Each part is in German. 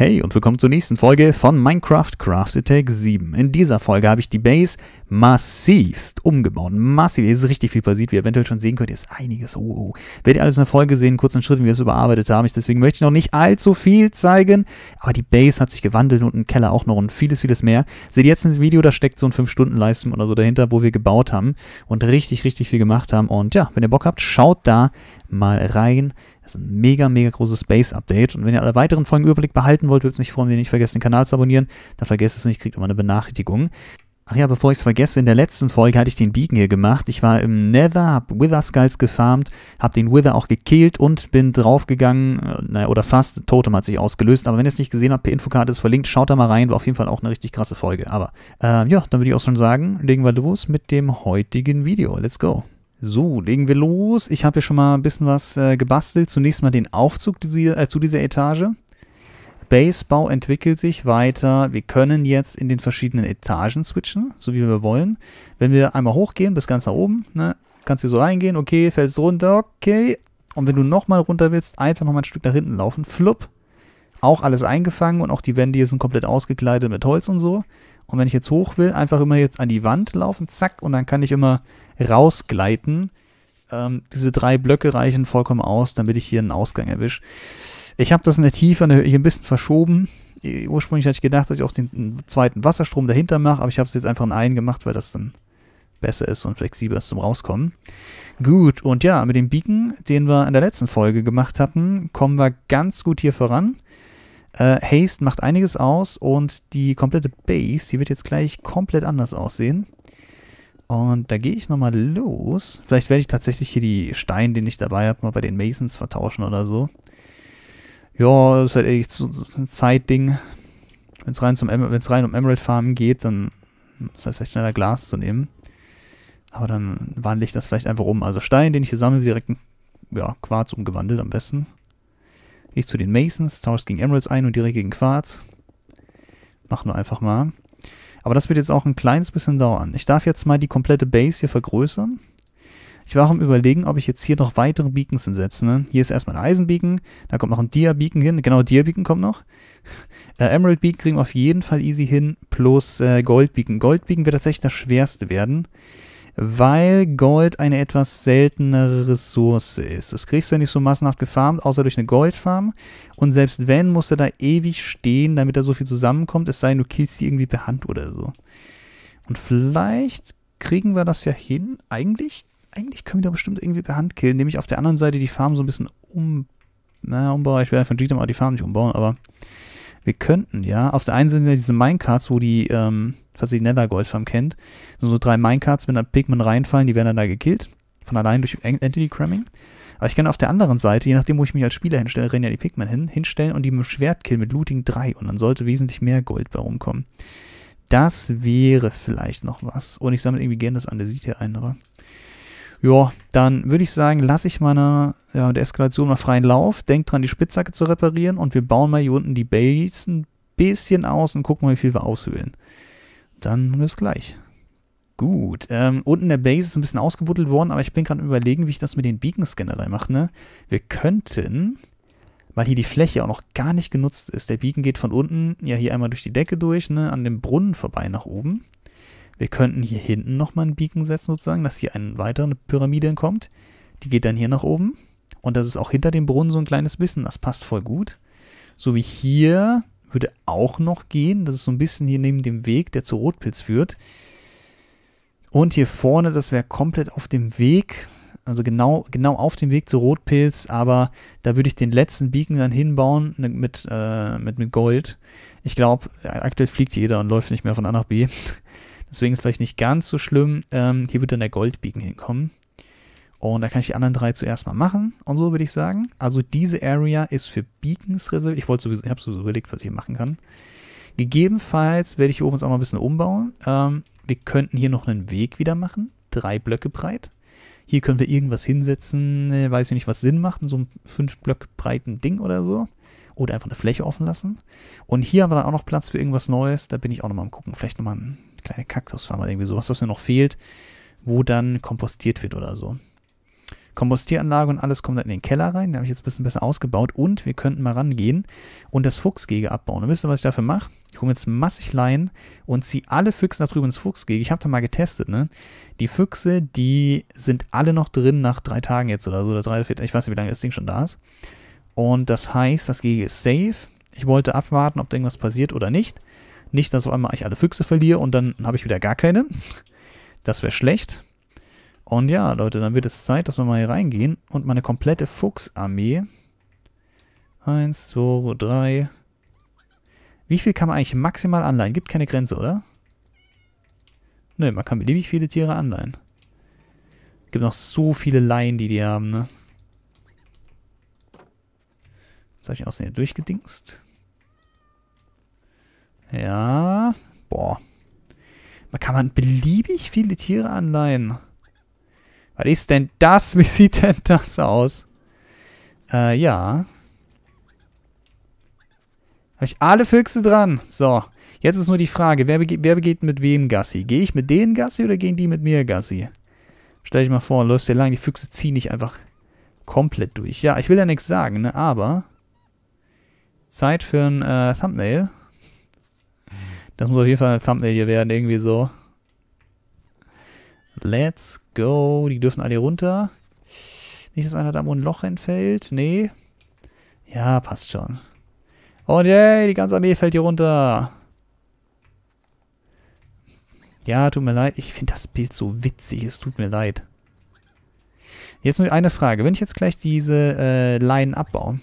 Hey und willkommen zur nächsten Folge von Minecraft Craft Attack 7. In dieser Folge habe ich die Base massivst umgebaut. Massiv, hier ist richtig viel passiert, wie ihr eventuell schon sehen könnt, hier ist einiges. Oh, oh. Werdet ihr alles in der Folge sehen, kurzen Schritten, wie wir es überarbeitet haben. Ich, deswegen möchte ich noch nicht allzu viel zeigen, aber die Base hat sich gewandelt und ein Keller auch noch und vieles, vieles mehr. Seht ihr jetzt ein Video, da steckt so ein 5-Stunden-Leisten oder so dahinter, wo wir gebaut haben und richtig, richtig viel gemacht haben. Und ja, wenn ihr Bock habt, schaut da mal rein. Das ist ein mega, mega großes Space-Update. Und wenn ihr alle weiteren Folgen Überblick behalten wollt, würde es nicht freuen, wenn ihr nicht vergesst, den Kanal zu abonnieren. Da vergesst es nicht, kriegt immer eine Benachrichtigung. Ach ja, bevor ich es vergesse, in der letzten Folge hatte ich den Beacon hier gemacht. Ich war im Nether, hab Wither Skies gefarmt, hab den Wither auch gekillt und bin draufgegangen, äh, naja, oder fast, Totem hat sich ausgelöst. Aber wenn ihr es nicht gesehen habt, per Infokarte ist verlinkt, schaut da mal rein, war auf jeden Fall auch eine richtig krasse Folge. Aber äh, ja, dann würde ich auch schon sagen, legen wir los mit dem heutigen Video. Let's go! So, legen wir los. Ich habe hier schon mal ein bisschen was äh, gebastelt. Zunächst mal den Aufzug diese, äh, zu dieser Etage. Basebau entwickelt sich weiter. Wir können jetzt in den verschiedenen Etagen switchen, so wie wir wollen. Wenn wir einmal hochgehen bis ganz nach oben, ne, kannst du so reingehen, okay, fällst runter, okay. Und wenn du nochmal runter willst, einfach nochmal ein Stück nach hinten laufen, flupp. Auch alles eingefangen und auch die Wände hier sind komplett ausgekleidet mit Holz und so. Und wenn ich jetzt hoch will, einfach immer jetzt an die Wand laufen, zack, und dann kann ich immer rausgleiten. Ähm, diese drei Blöcke reichen vollkommen aus, damit ich hier einen Ausgang erwische. Ich habe das in der Tiefe hier ein bisschen verschoben. Ursprünglich hatte ich gedacht, dass ich auch den zweiten Wasserstrom dahinter mache, aber ich habe es jetzt einfach in einen gemacht, weil das dann besser ist und flexibler ist zum Rauskommen. Gut, und ja, mit dem Beacon, den wir in der letzten Folge gemacht hatten, kommen wir ganz gut hier voran. Äh, Haste macht einiges aus und die komplette Base, die wird jetzt gleich komplett anders aussehen. Und da gehe ich nochmal los. Vielleicht werde ich tatsächlich hier die Steine, den ich dabei habe, mal bei den Masons vertauschen oder so. Ja, das ist halt echt so, so ein Zeitding. Wenn es rein, rein um Emerald Farmen geht, dann ist halt vielleicht schneller Glas zu nehmen. Aber dann wandle ich das vielleicht einfach um. Also Stein, den ich hier sammle, direkt in ja, Quarz umgewandelt am besten. Gehe Ich zu den Masons, tausche gegen Emeralds ein und direkt gegen Quarz. Machen wir einfach mal. Aber das wird jetzt auch ein kleines bisschen dauern. Ich darf jetzt mal die komplette Base hier vergrößern. Ich war auch am überlegen, ob ich jetzt hier noch weitere Beacons hinsetze. Ne? Hier ist erstmal ein Eisenbeacon, da kommt noch ein Dia-Beacon hin. Genau, Dia-Beacon kommt noch. Äh, Emerald Beacon kriegen wir auf jeden Fall easy hin, plus äh, Gold Beacon. Gold Beacon wird tatsächlich das schwerste werden weil Gold eine etwas seltenere Ressource ist. Das kriegst du ja nicht so massenhaft gefarmt, außer durch eine Goldfarm. Und selbst wenn, muss er da ewig stehen, damit er so viel zusammenkommt, es sei denn, du killst sie irgendwie per Hand oder so. Und vielleicht kriegen wir das ja hin, eigentlich. Eigentlich können wir da bestimmt irgendwie per Hand killen, nämlich auf der anderen Seite die Farm so ein bisschen um, naja, umbauen. Ich will einfach G-Dam die Farm nicht umbauen, aber wir könnten ja, auf der einen Seite sind ja diese Minecarts, wo die, ähm, was ihr die Nethergold-Farm kennt, sind so drei Minecarts, wenn da Pigmen reinfallen, die werden dann da gekillt. Von allein durch Entity-Cramming. Aber ich kann auf der anderen Seite, je nachdem, wo ich mich als Spieler hinstelle, rennen ja die Pigmen hin, hinstellen und die mit dem Schwert killen mit Looting 3 und dann sollte wesentlich mehr Gold bei rumkommen. Das wäre vielleicht noch was. Und ich sammle irgendwie gerne das an der sieht Siete ein, aber ja, dann würde ich sagen, lasse ich meine ja, der Eskalation mal freien Lauf. Denkt dran, die Spitzhacke zu reparieren und wir bauen mal hier unten die Base ein bisschen aus und gucken mal, wie viel wir aushöhlen. Dann bis gleich. Gut, ähm, unten der Base ist ein bisschen ausgebuddelt worden, aber ich bin gerade überlegen, wie ich das mit den Beacons generell mache. Ne? Wir könnten, weil hier die Fläche auch noch gar nicht genutzt ist, der Beacon geht von unten ja hier einmal durch die Decke durch, ne, an dem Brunnen vorbei nach oben. Wir könnten hier hinten nochmal einen Beacon setzen, sozusagen, dass hier eine weitere Pyramide kommt. Die geht dann hier nach oben. Und das ist auch hinter dem Brunnen so ein kleines bisschen. Das passt voll gut. So wie hier würde auch noch gehen. Das ist so ein bisschen hier neben dem Weg, der zu Rotpilz führt. Und hier vorne, das wäre komplett auf dem Weg. Also genau, genau auf dem Weg zu Rotpilz, aber da würde ich den letzten Beacon dann hinbauen ne, mit, äh, mit, mit Gold. Ich glaube, aktuell fliegt jeder und läuft nicht mehr von A nach B. Deswegen ist es vielleicht nicht ganz so schlimm. Ähm, hier wird dann der Goldbeacon hinkommen. Und da kann ich die anderen drei zuerst mal machen und so würde ich sagen. Also diese Area ist für Beacons reserviert. Ich wollte sowieso, ich habe sowieso überlegt, was ich hier machen kann. Gegebenenfalls werde ich hier oben jetzt auch mal ein bisschen umbauen. Ähm, wir könnten hier noch einen Weg wieder machen. Drei Blöcke breit. Hier können wir irgendwas hinsetzen, äh, weiß ich nicht, was Sinn macht, in so einem fünf Block breiten Ding oder so oder einfach eine Fläche offen lassen. Und hier haben wir dann auch noch Platz für irgendwas Neues. Da bin ich auch nochmal am gucken. Vielleicht nochmal eine kleine Kaktusfarm oder irgendwie sowas, was mir noch fehlt, wo dann kompostiert wird oder so. Kompostieranlage und alles kommt dann in den Keller rein. Da habe ich jetzt ein bisschen besser ausgebaut und wir könnten mal rangehen und das Fuchsgege abbauen. Und wisst ihr, was ich dafür mache? Ich hole jetzt massig Leinen und ziehe alle Füchse nach drüben ins Fuchsgege. Ich habe da mal getestet, ne? Die Füchse, die sind alle noch drin nach drei Tagen jetzt oder so, oder drei, vier, ich weiß nicht, wie lange das Ding schon da ist. Und das heißt, das Gehege ist safe. Ich wollte abwarten, ob da irgendwas passiert oder nicht. Nicht, dass auf einmal ich alle Füchse verliere und dann habe ich wieder gar keine. Das wäre schlecht. Und ja, Leute, dann wird es Zeit, dass wir mal hier reingehen und meine komplette Fuchsarmee. Eins, zwei, drei. Wie viel kann man eigentlich maximal anleihen? Gibt keine Grenze, oder? Nö, man kann beliebig viele Tiere anleihen. Gibt noch so viele Laien, die die haben, ne? habe ich aus so durchgedingst? Ja. Boah. Man kann man beliebig viele Tiere anleihen. Was ist denn das? Wie sieht denn das aus? Äh, ja. Habe ich alle Füchse dran. So. Jetzt ist nur die Frage, wer, bege wer begeht mit wem Gassi? Gehe ich mit denen Gassi oder gehen die mit mir Gassi? Stell dich mal vor, läufst dir lang, die Füchse ziehen nicht einfach komplett durch. Ja, ich will ja nichts sagen, ne? Aber Zeit für ein äh, Thumbnail. Das muss auf jeden Fall ein Thumbnail hier werden, irgendwie so. Let's go. Die dürfen alle runter. Nicht, dass einer da wo ein Loch entfällt. Nee. Ja, passt schon. Und yay, die ganze Armee fällt hier runter. Ja, tut mir leid. Ich finde das Bild so witzig. Es tut mir leid. Jetzt nur eine Frage. Wenn ich jetzt gleich diese äh, Leinen abbaue,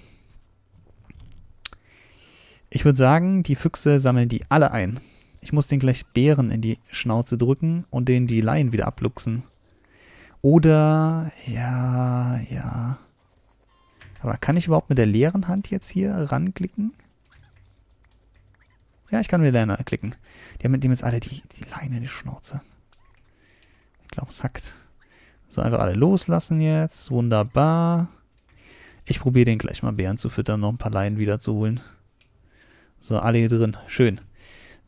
ich würde sagen, die Füchse sammeln die alle ein. Ich muss den gleich Bären in die Schnauze drücken und denen die Laien wieder abluchsen. Oder, ja, ja. Aber kann ich überhaupt mit der leeren Hand jetzt hier ranklicken? Ja, ich kann mit der klicken. Die haben mit dem jetzt alle die, die Leine in die Schnauze. Ich glaube, es hackt. So, einfach alle loslassen jetzt. Wunderbar. Ich probiere den gleich mal Bären zu füttern, noch ein paar Leinen wieder zu holen. So, alle hier drin. Schön.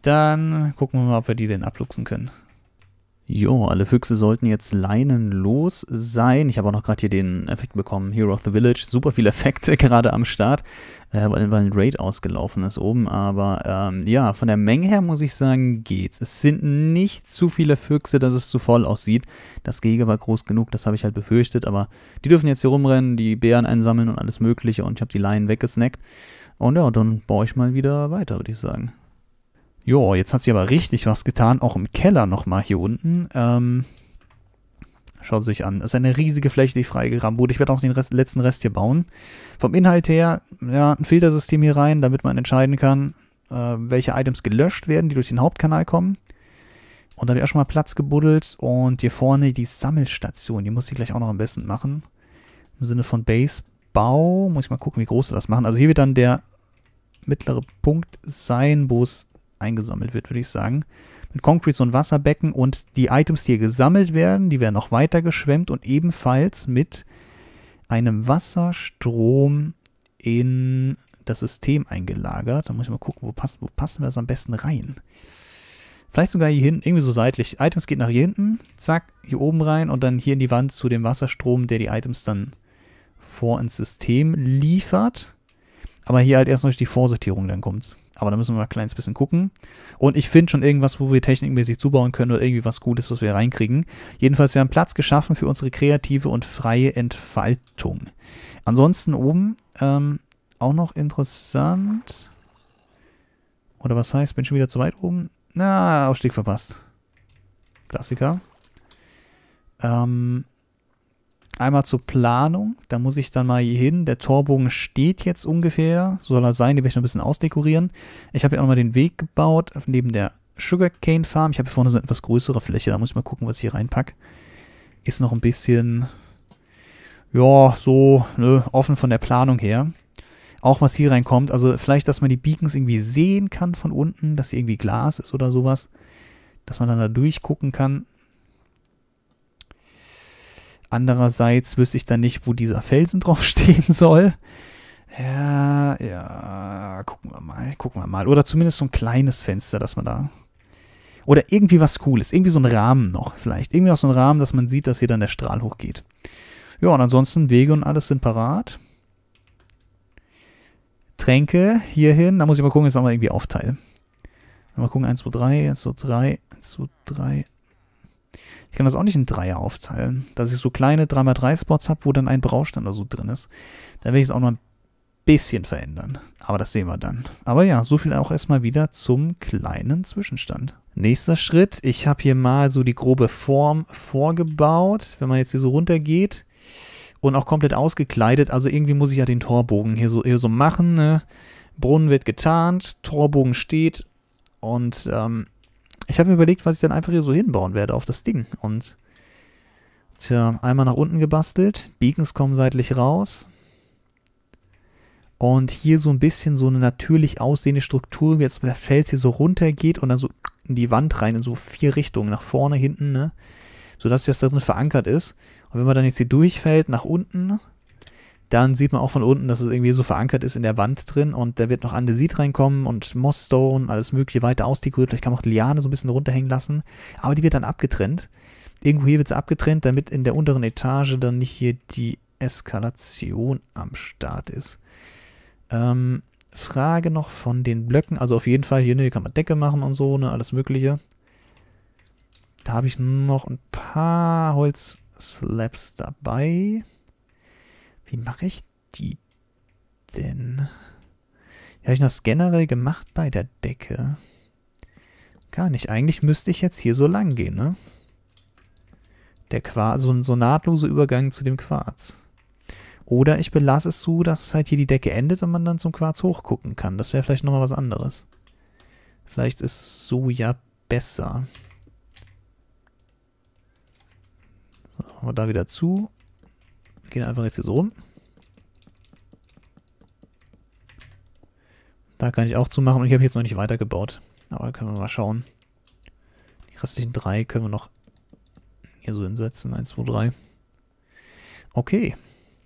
Dann gucken wir mal, ob wir die denn abluchsen können. Jo, alle Füchse sollten jetzt leinenlos sein. Ich habe auch noch gerade hier den Effekt bekommen. Hero of the Village, super viele Effekte gerade am Start, äh, weil, weil ein Raid ausgelaufen ist oben. Aber ähm, ja, von der Menge her muss ich sagen, geht's. Es sind nicht zu viele Füchse, dass es zu voll aussieht. Das Gehege war groß genug, das habe ich halt befürchtet. Aber die dürfen jetzt hier rumrennen, die Bären einsammeln und alles mögliche. Und ich habe die Leinen weggesnackt. Und ja, dann baue ich mal wieder weiter, würde ich sagen. Jo, jetzt hat sie aber richtig was getan, auch im Keller nochmal hier unten. Ähm, schaut es euch an. Das ist eine riesige Fläche, die freigerammt wurde. Ich werde auch den Rest, letzten Rest hier bauen. Vom Inhalt her, ja, ein Filtersystem hier rein, damit man entscheiden kann, äh, welche Items gelöscht werden, die durch den Hauptkanal kommen. Und dann habe ich auch schon mal Platz gebuddelt. Und hier vorne die Sammelstation, die muss ich gleich auch noch am besten machen. Im Sinne von Basebau, muss ich mal gucken, wie groß sie das machen. Also hier wird dann der mittlere Punkt sein, wo es eingesammelt wird, würde ich sagen. Mit Concrete so ein Wasserbecken und die Items, die hier gesammelt werden, die werden noch weiter geschwemmt und ebenfalls mit einem Wasserstrom in das System eingelagert. Da muss ich mal gucken, wo, passt, wo passen wir das am besten rein? Vielleicht sogar hier hinten, irgendwie so seitlich. Items geht nach hier hinten, zack, hier oben rein und dann hier in die Wand zu dem Wasserstrom, der die Items dann vor ins System liefert. Aber hier halt erst noch die Vorsortierung dann kommt. Aber da müssen wir mal ein kleines bisschen gucken. Und ich finde schon irgendwas, wo wir technikmäßig zubauen können oder irgendwie was Gutes, was wir reinkriegen. Jedenfalls, wir haben Platz geschaffen für unsere kreative und freie Entfaltung. Ansonsten oben ähm, auch noch interessant. Oder was heißt, bin schon wieder zu weit oben? Na, Ausstieg verpasst. Klassiker. Ähm, Einmal zur Planung, da muss ich dann mal hier hin. Der Torbogen steht jetzt ungefähr, soll er sein, den werde ich noch ein bisschen ausdekorieren. Ich habe ja auch nochmal den Weg gebaut, neben der Sugarcane Farm. Ich habe hier vorne so eine etwas größere Fläche, da muss ich mal gucken, was ich hier reinpacke. Ist noch ein bisschen, ja, so ne, offen von der Planung her. Auch was hier reinkommt, also vielleicht, dass man die Beacons irgendwie sehen kann von unten, dass hier irgendwie Glas ist oder sowas. Dass man dann da durchgucken kann. Andererseits wüsste ich dann nicht, wo dieser Felsen draufstehen soll. Ja, ja, gucken wir mal, gucken wir mal. Oder zumindest so ein kleines Fenster, dass man da... Oder irgendwie was Cooles, irgendwie so ein Rahmen noch vielleicht. Irgendwie noch so ein Rahmen, dass man sieht, dass hier dann der Strahl hochgeht. Ja, und ansonsten Wege und alles sind parat. Tränke hierhin. Da muss ich mal gucken, jetzt nochmal irgendwie aufteilen. Mal gucken, 1, 2, 3, 1, 2, 3, 1, 2, 3, ich kann das auch nicht in Dreier aufteilen, dass ich so kleine 3x3-Spots habe, wo dann ein Braustand oder so drin ist. Da werde ich es auch noch ein bisschen verändern. Aber das sehen wir dann. Aber ja, so viel auch erstmal wieder zum kleinen Zwischenstand. Nächster Schritt. Ich habe hier mal so die grobe Form vorgebaut. Wenn man jetzt hier so runter geht und auch komplett ausgekleidet. Also irgendwie muss ich ja den Torbogen hier so, hier so machen. Ne? Brunnen wird getarnt, Torbogen steht und ähm, ich habe mir überlegt, was ich dann einfach hier so hinbauen werde auf das Ding. Und tja, einmal nach unten gebastelt. Beacons kommen seitlich raus. Und hier so ein bisschen so eine natürlich aussehende Struktur, wie jetzt der Fels hier so runter geht und dann so in die Wand rein, in so vier Richtungen, nach vorne, hinten, ne? Sodass das da drin verankert ist. Und wenn man dann jetzt hier durchfällt, nach unten, dann sieht man auch von unten, dass es irgendwie so verankert ist in der Wand drin und da wird noch Andesit reinkommen und Mossstone, alles mögliche weiter ausdekoriert. Vielleicht kann man auch Liane so ein bisschen runterhängen lassen, aber die wird dann abgetrennt. Irgendwo hier wird es abgetrennt, damit in der unteren Etage dann nicht hier die Eskalation am Start ist. Ähm, Frage noch von den Blöcken. Also auf jeden Fall hier, ne, hier kann man Decke machen und so, ne, alles mögliche. Da habe ich noch ein paar Holzslabs dabei. Wie mache ich die denn? Die habe ich noch generell gemacht bei der Decke. Gar nicht. Eigentlich müsste ich jetzt hier so lang gehen, ne? Der Quarz, so ein so nahtloser Übergang zu dem Quarz. Oder ich belasse es so, dass halt hier die Decke endet und man dann zum Quarz hochgucken kann. Das wäre vielleicht nochmal was anderes. Vielleicht ist so ja besser. So, machen wir da wieder zu. Wir gehen einfach jetzt hier so rum. Da kann ich auch zumachen und ich habe jetzt noch nicht weitergebaut. Aber können wir mal schauen. Die restlichen drei können wir noch hier so hinsetzen. 1, 2, 3. Okay.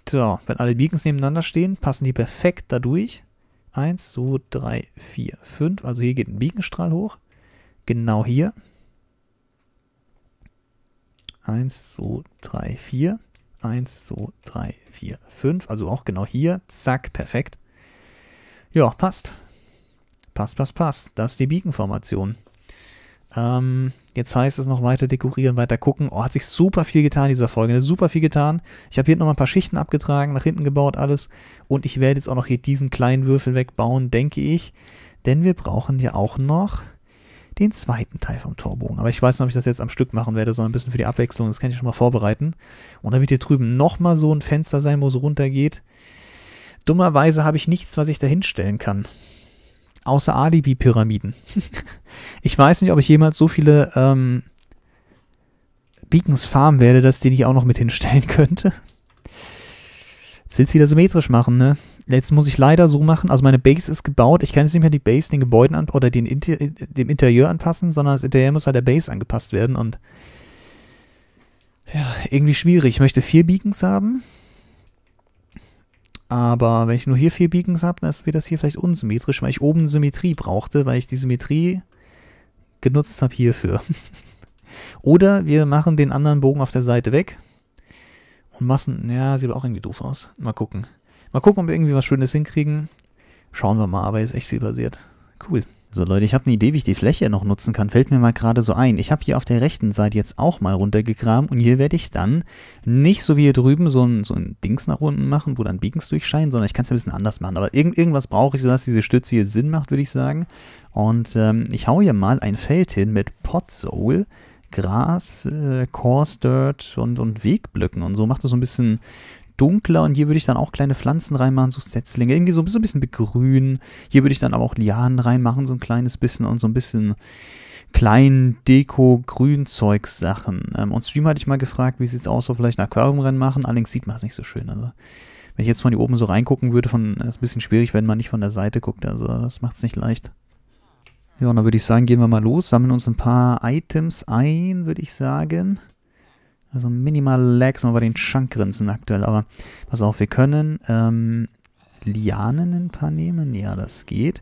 So, wenn alle Beacons nebeneinander stehen, passen die perfekt dadurch. durch. 1, 2, 3, 4, 5. Also hier geht ein Beaconstrahl hoch. Genau hier. 1, 2, 3, 4. 1, 2, 3, 4, 5. Also auch genau hier. Zack, perfekt. Ja, passt. Passt, passt, passt. Das ist die Beacon-Formation. Ähm, jetzt heißt es noch weiter dekorieren, weiter gucken. Oh, hat sich super viel getan in dieser Folge. Ne? Super viel getan. Ich habe hier nochmal ein paar Schichten abgetragen, nach hinten gebaut, alles. Und ich werde jetzt auch noch hier diesen kleinen Würfel wegbauen, denke ich. Denn wir brauchen ja auch noch den zweiten Teil vom Torbogen. Aber ich weiß nicht, ob ich das jetzt am Stück machen werde, sondern ein bisschen für die Abwechslung. Das kann ich schon mal vorbereiten. Und dann wird hier drüben nochmal so ein Fenster sein, wo es runtergeht. Dummerweise habe ich nichts, was ich da hinstellen kann. Außer Alibi-Pyramiden. ich weiß nicht, ob ich jemals so viele ähm, Beacons farmen werde, dass die ich auch noch mit hinstellen könnte. Jetzt will es wieder symmetrisch machen, ne? Jetzt muss ich leider so machen, also meine Base ist gebaut, ich kann jetzt nicht mehr die Base den Gebäuden an oder den Inter äh, dem Interieur anpassen, sondern das Interieur muss halt der Base angepasst werden und ja, irgendwie schwierig. Ich möchte vier Beacons haben, aber wenn ich nur hier vier Beacons habe, dann wird das hier vielleicht unsymmetrisch, weil ich oben Symmetrie brauchte, weil ich die Symmetrie genutzt habe hierfür. oder wir machen den anderen Bogen auf der Seite weg Massen, ja, sieht aber auch irgendwie doof aus. Mal gucken. Mal gucken, ob wir irgendwie was Schönes hinkriegen. Schauen wir mal, aber ist echt viel basiert. Cool. So Leute, ich habe eine Idee, wie ich die Fläche noch nutzen kann. Fällt mir mal gerade so ein. Ich habe hier auf der rechten Seite jetzt auch mal runtergegraben und hier werde ich dann nicht so wie hier drüben so ein, so ein Dings nach unten machen, wo dann Beacons durchscheinen, sondern ich kann es ein bisschen anders machen. Aber irgend, irgendwas brauche ich, sodass diese Stütze hier Sinn macht, würde ich sagen. Und ähm, ich haue hier mal ein Feld hin mit Potsoul. Soul Gras, äh, Coarse Dirt und, und Wegblöcken und so. Macht das so ein bisschen dunkler und hier würde ich dann auch kleine Pflanzen reinmachen, so Setzlinge, irgendwie so ein bisschen begrünen. Hier würde ich dann aber auch Lianen reinmachen, so ein kleines bisschen und so ein bisschen kleinen Deko-Grünzeug-Sachen. Ähm, und Stream hatte ich mal gefragt, wie sieht es aus, so vielleicht ein Aquarium reinmachen. Allerdings sieht man es nicht so schön. Also wenn ich jetzt von hier oben so reingucken würde, von, ist ein bisschen schwierig, wenn man nicht von der Seite guckt. Also das macht es nicht leicht. Ja, und dann würde ich sagen, gehen wir mal los, sammeln uns ein paar Items ein, würde ich sagen. Also minimal Lags, mal bei den Schankgrenzen aktuell. Aber pass auf, wir können ähm, Lianen ein paar nehmen. Ja, das geht.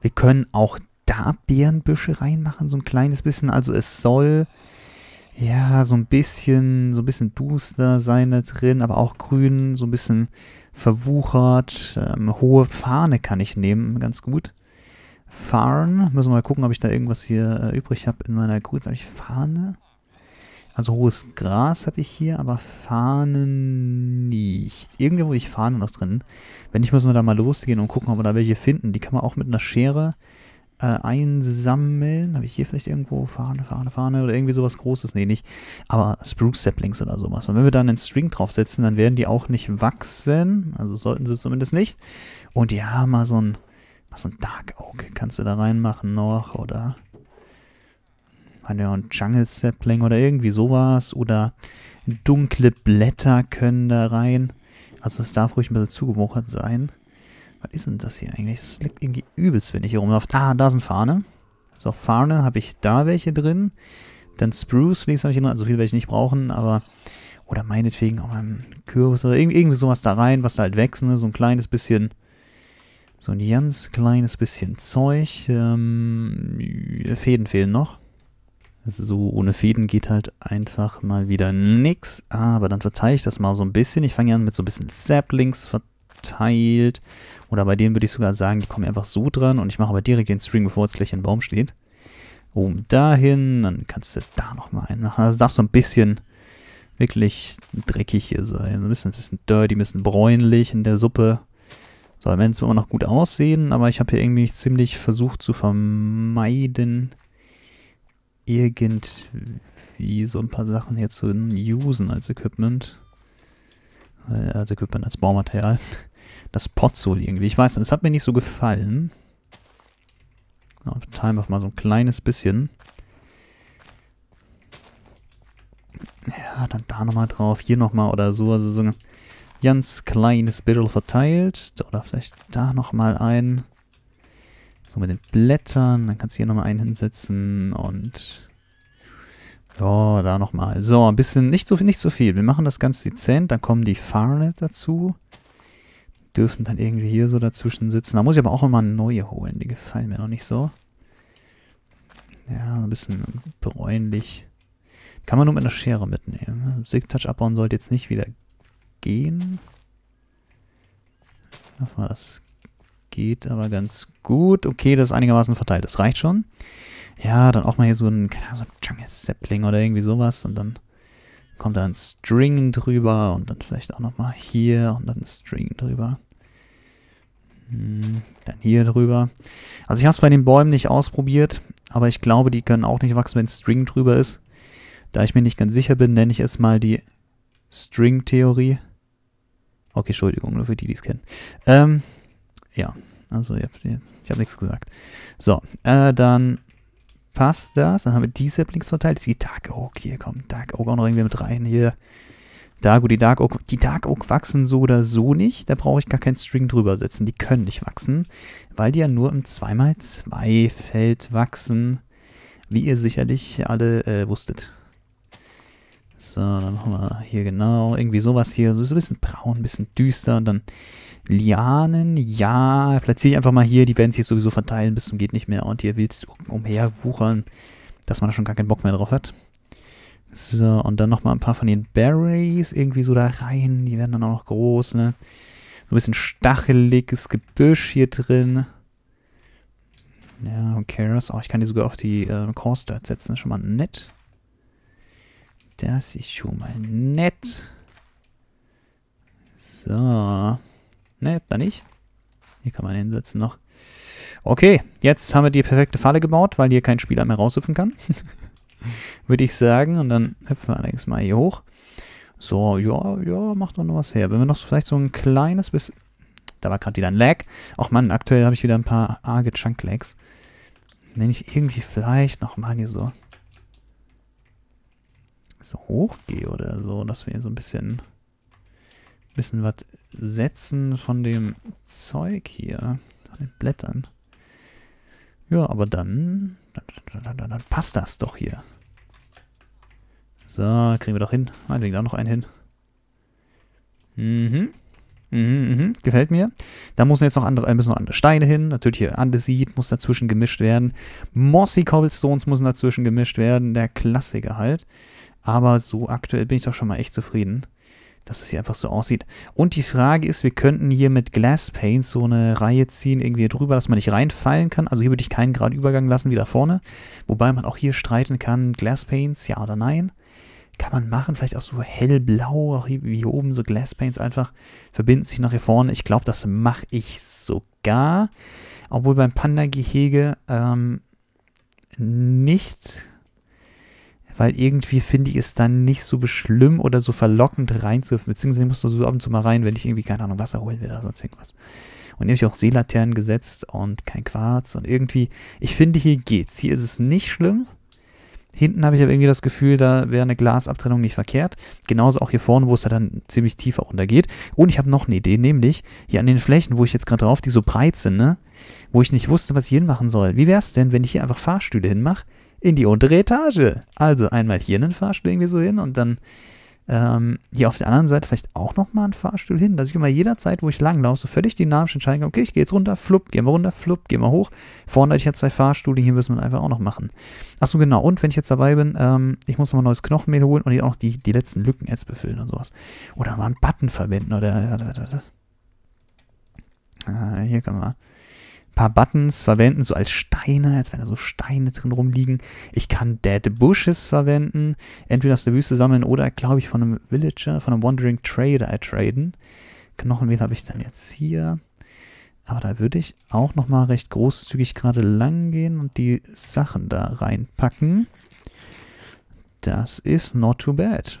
Wir können auch da Bärenbüsche reinmachen, so ein kleines bisschen. Also es soll ja so ein bisschen, so ein bisschen duster sein da drin, aber auch grün, so ein bisschen verwuchert. Ähm, hohe Fahne kann ich nehmen, ganz gut. Farn. Müssen wir mal gucken, ob ich da irgendwas hier äh, übrig habe in meiner Grüß. Habe ich Fahne? Also hohes Gras habe ich hier, aber Fahnen nicht. Irgendwo habe ich Fahnen noch drin. Wenn nicht, müssen wir da mal losgehen und gucken, ob wir da welche finden. Die kann man auch mit einer Schere äh, einsammeln. Habe ich hier vielleicht irgendwo Fahne, Fahne, Fahne oder irgendwie sowas Großes? Nee, nicht. Aber Spruce Saplings oder sowas. Und wenn wir da einen String draufsetzen, dann werden die auch nicht wachsen. Also sollten sie zumindest nicht. Und ja, mal so ein Ach, ein Dark Oak kannst du da reinmachen noch oder hat ja ein Jungle Sapling oder irgendwie sowas oder dunkle Blätter können da rein. Also es darf ruhig ein bisschen zugewuchert sein. Was ist denn das hier eigentlich? Das liegt irgendwie übelst, wenn ich hier rumlaufe. Ah, da sind Fahne. So, Fahne habe ich da welche drin. Dann Spruce links habe ich hier drin. Also viel werde ich nicht brauchen, aber... Oder meinetwegen auch ein Kürbis oder irgendwie sowas da rein, was da halt wächst. Ne? So ein kleines bisschen so ein ganz kleines bisschen Zeug. Ähm, Fäden fehlen noch. So, ohne Fäden geht halt einfach mal wieder nix. Aber dann verteile ich das mal so ein bisschen. Ich fange an mit so ein bisschen Saplings verteilt. Oder bei denen würde ich sogar sagen, die kommen einfach so dran. Und ich mache aber direkt den String, bevor es gleich ein Baum steht. Oben dahin. Dann kannst du da nochmal einen machen. Also darf so ein bisschen wirklich dreckig hier sein. So ein bisschen, ein bisschen dirty, ein bisschen bräunlich in der Suppe. So, am Ende immer noch gut aussehen, aber ich habe hier irgendwie ziemlich versucht zu vermeiden, irgendwie so ein paar Sachen hier zu usen als Equipment. Äh, als Equipment, als Baumaterial. Das Potsol irgendwie. Ich weiß nicht, es hat mir nicht so gefallen. Auf Time auf mal so ein kleines bisschen. Ja, dann da nochmal drauf, hier nochmal oder so. Also so eine ganz kleines bisschen verteilt. Oder vielleicht da nochmal ein. So mit den Blättern. Dann kannst du hier nochmal einen hinsetzen und... Ja, da nochmal. So, ein bisschen, nicht so, nicht so viel. Wir machen das ganz dezent. Dann kommen die Farnet dazu. Dürfen dann irgendwie hier so dazwischen sitzen. Da muss ich aber auch immer neue holen. Die gefallen mir noch nicht so. Ja, ein bisschen bräunlich. Kann man nur mit einer Schere mitnehmen. Sig Touch abbauen sollte jetzt nicht wieder gehen. Ich mal, das geht aber ganz gut. Okay, das ist einigermaßen verteilt. Das reicht schon. Ja, dann auch mal hier so ein, keine Ahnung, Jungle Sapling oder irgendwie sowas. Und dann kommt da ein String drüber und dann vielleicht auch nochmal hier und dann ein String drüber. Hm, dann hier drüber. Also ich habe es bei den Bäumen nicht ausprobiert, aber ich glaube, die können auch nicht wachsen, wenn String drüber ist. Da ich mir nicht ganz sicher bin, nenne ich es mal die String-Theorie. Okay, Entschuldigung, nur für die, die es kennen. Ähm, ja, also ich habe hab nichts gesagt. So, äh, dann passt das. Dann haben wir die Saplings verteilt. Die Dark Oak, hier kommt Dark Oak auch noch irgendwie mit rein. Hier, Dark Oak, die Dark Oak. Die Dark Oak wachsen so oder so nicht. Da brauche ich gar keinen String drüber setzen. Die können nicht wachsen, weil die ja nur im 2x2-Feld wachsen, wie ihr sicherlich alle äh, wusstet. So, dann machen wir hier genau irgendwie sowas hier. So, ein bisschen braun, ein bisschen düster. Und dann Lianen, ja. Platziere ich einfach mal hier. Die werden sich sowieso verteilen bis zum geht nicht mehr. Und hier willst du umherwuchern, dass man da schon gar keinen Bock mehr drauf hat. So, und dann nochmal ein paar von den Berries irgendwie so da rein. Die werden dann auch noch groß, ne? So ein bisschen stacheliges Gebüsch hier drin. Ja, who cares? Oh, ich kann die sogar auf die äh, Core-Start setzen. Das ist schon mal nett. Das ist schon mal nett. So. Ne, da nicht. Hier kann man hinsetzen noch. Okay, jetzt haben wir die perfekte Falle gebaut, weil hier kein Spieler mehr raushüpfen kann. Würde ich sagen. Und dann hüpfen wir allerdings mal hier hoch. So, ja, ja, macht doch noch was her. Wenn wir noch vielleicht so ein kleines bis... Da war gerade wieder ein Lag. Ach man, aktuell habe ich wieder ein paar arge Chunk-Lags. Nenne ich irgendwie vielleicht nochmal hier so so hoch gehe oder so, dass wir hier so ein bisschen, bisschen was setzen von dem Zeug hier, von den Blättern. Ja, aber dann, dann, dann, dann, dann passt das doch hier. So, kriegen wir doch hin. Ah, legen da noch einen hin. Mhm. Mhm, mhm, gefällt mir. Da müssen jetzt noch andere, müssen noch andere Steine hin. Natürlich hier Andesit muss dazwischen gemischt werden. Mossy Cobblestones müssen dazwischen gemischt werden. Der Klassiker halt. Aber so aktuell bin ich doch schon mal echt zufrieden, dass es hier einfach so aussieht. Und die Frage ist, wir könnten hier mit Glass Paints so eine Reihe ziehen, irgendwie drüber, dass man nicht reinfallen kann. Also hier würde ich keinen geraden Übergang lassen wie da vorne. Wobei man auch hier streiten kann, Glass Paints, ja oder nein. Kann man machen, vielleicht auch so hellblau, auch hier, hier oben so Glass Paints einfach, verbinden sich nach hier vorne. Ich glaube, das mache ich sogar. Obwohl beim Panda-Gehege ähm, nicht weil irgendwie finde ich es dann nicht so schlimm oder so verlockend reinzuhüpfen. Beziehungsweise ich muss da so ab und zu mal rein, wenn ich irgendwie, keine Ahnung, Wasser holen will oder sonst irgendwas. Und nämlich auch Seelaternen gesetzt und kein Quarz und irgendwie, ich finde, hier geht's. Hier ist es nicht schlimm. Hinten habe ich aber irgendwie das Gefühl, da wäre eine Glasabtrennung nicht verkehrt. Genauso auch hier vorne, wo es halt dann ziemlich tief auch untergeht. Und ich habe noch eine Idee, nämlich hier an den Flächen, wo ich jetzt gerade drauf, die so breit sind, ne? Wo ich nicht wusste, was ich hinmachen soll. Wie wäre es denn, wenn ich hier einfach Fahrstühle hinmache? in die untere Etage. Also einmal hier einen Fahrstuhl irgendwie so hin und dann ähm, hier auf der anderen Seite vielleicht auch nochmal einen Fahrstuhl hin, dass ich immer jederzeit, wo ich langlaufe, so völlig dynamisch entscheiden kann, okay, ich gehe jetzt runter, flupp, gehen wir runter, flupp, gehen wir hoch. Vorne hatte ich ja zwei Fahrstühle, hier müssen wir einfach auch noch machen. Achso, genau, und wenn ich jetzt dabei bin, ähm, ich muss nochmal neues Knochenmehl holen und hier auch noch die, die letzten Lücken jetzt befüllen und sowas. Oder mal einen Button verbinden oder... Warte, warte, warte. Ah, hier kann man paar Buttons verwenden, so als Steine, als wenn da so Steine drin rumliegen. Ich kann Dead Bushes verwenden, entweder aus der Wüste sammeln oder, glaube ich, von einem Villager, von einem Wandering Trader traden. Knochenmehl habe ich dann jetzt hier. Aber da würde ich auch nochmal recht großzügig gerade lang gehen und die Sachen da reinpacken. Das ist not too bad.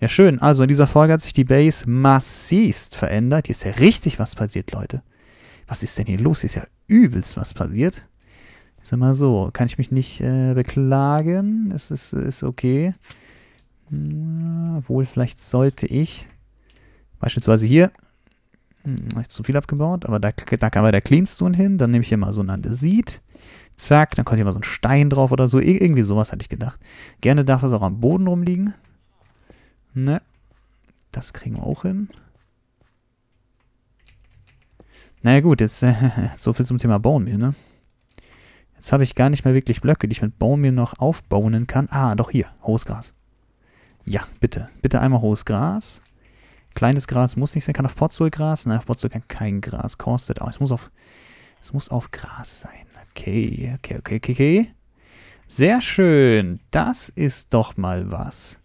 Ja, schön. Also in dieser Folge hat sich die Base massivst verändert. Hier ist ja richtig was passiert, Leute was ist denn hier los? ist ja übelst was passiert. Ich sag mal so, kann ich mich nicht äh, beklagen? Es ist, ist okay. Na, hm, wohl, vielleicht sollte ich beispielsweise hier, hm, habe ich zu viel abgebaut, aber da, da kann man der Cleanstone hin. Dann nehme ich hier mal so einen Andesit. Zack, dann kommt hier mal so ein Stein drauf oder so. Ir irgendwie sowas hatte ich gedacht. Gerne darf das auch am Boden rumliegen. Ne, das kriegen wir auch hin. Naja gut, jetzt äh, so viel zum Thema Bauenmehl, ne? Jetzt habe ich gar nicht mehr wirklich Blöcke, die ich mit Bauenmehl noch aufbauen kann. Ah, doch hier, hohes Gras. Ja, bitte. Bitte einmal hohes Gras. Kleines Gras muss nicht sein. Kann auf Potzoll Nein, auf Potzoll kann kein Gras. Kostet auch. Es muss auf, es muss auf Gras sein. Okay, okay, okay, okay, okay. Sehr schön. Das ist doch mal was.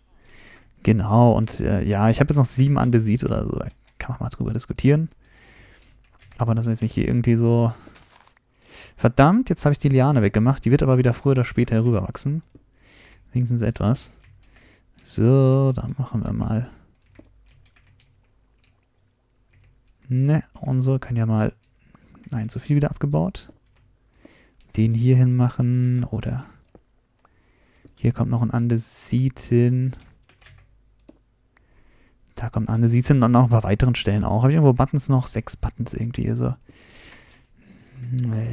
Genau, und äh, ja, ich habe jetzt noch sieben Andesit oder so. Da kann man mal drüber diskutieren. Aber das ist jetzt nicht hier irgendwie so... Verdammt, jetzt habe ich die Liane weggemacht. Die wird aber wieder früher oder später herüberwachsen. Wenigstens etwas. So, dann machen wir mal. Ne, unsere können ja mal... Nein, zu viel wieder abgebaut. Den hier hin machen. Oder hier kommt noch ein Andesit hin. Da kommt an. Du siehst dann noch ein paar weiteren Stellen auch. Habe ich irgendwo Buttons noch? Sechs Buttons irgendwie. Also.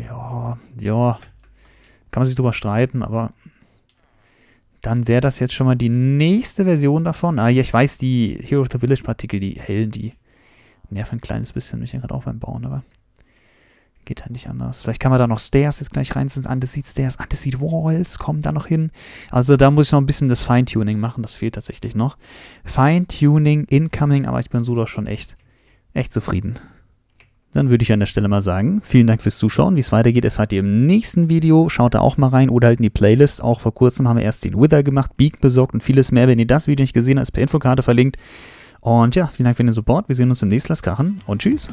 Ja, ja. Kann man sich drüber streiten, aber dann wäre das jetzt schon mal die nächste Version davon. Ah, ja, ich weiß, die Hero of the Village Partikel, die hellen, die nerven ein kleines bisschen. Ich bin gerade auch beim Bauen, aber Geht halt nicht anders. Vielleicht kann man da noch Stairs jetzt gleich rein. Sind Andesit Stairs, Andesit Walls kommen da noch hin. Also da muss ich noch ein bisschen das Feintuning machen. Das fehlt tatsächlich noch. Feintuning, Incoming, aber ich bin so doch schon echt, echt zufrieden. Dann würde ich an der Stelle mal sagen, vielen Dank fürs Zuschauen. Wie es weitergeht, erfahrt ihr im nächsten Video. Schaut da auch mal rein oder halt in die Playlist. Auch vor kurzem haben wir erst den Wither gemacht, Beak besorgt und vieles mehr. Wenn ihr das Video nicht gesehen habt, ist per Infokarte verlinkt. Und ja, vielen Dank für den Support. Wir sehen uns im nächsten Lass krachen und tschüss.